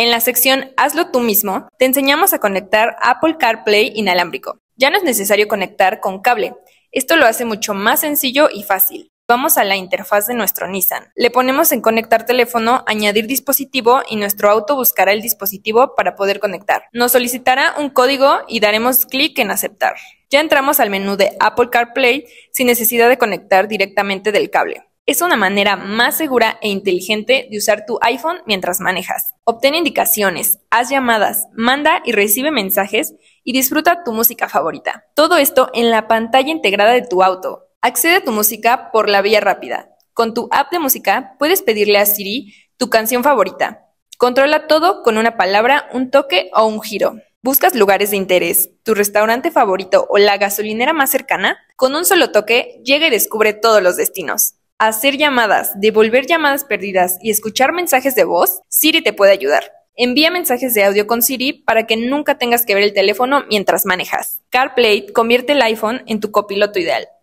En la sección Hazlo tú mismo, te enseñamos a conectar Apple CarPlay inalámbrico. Ya no es necesario conectar con cable. Esto lo hace mucho más sencillo y fácil. Vamos a la interfaz de nuestro Nissan. Le ponemos en conectar teléfono, añadir dispositivo y nuestro auto buscará el dispositivo para poder conectar. Nos solicitará un código y daremos clic en aceptar. Ya entramos al menú de Apple CarPlay sin necesidad de conectar directamente del cable. Es una manera más segura e inteligente de usar tu iPhone mientras manejas. Obtén indicaciones, haz llamadas, manda y recibe mensajes y disfruta tu música favorita. Todo esto en la pantalla integrada de tu auto. Accede a tu música por la vía rápida. Con tu app de música puedes pedirle a Siri tu canción favorita. Controla todo con una palabra, un toque o un giro. ¿Buscas lugares de interés, tu restaurante favorito o la gasolinera más cercana? Con un solo toque, llega y descubre todos los destinos hacer llamadas, devolver llamadas perdidas y escuchar mensajes de voz, Siri te puede ayudar. Envía mensajes de audio con Siri para que nunca tengas que ver el teléfono mientras manejas. CarPlay convierte el iPhone en tu copiloto ideal.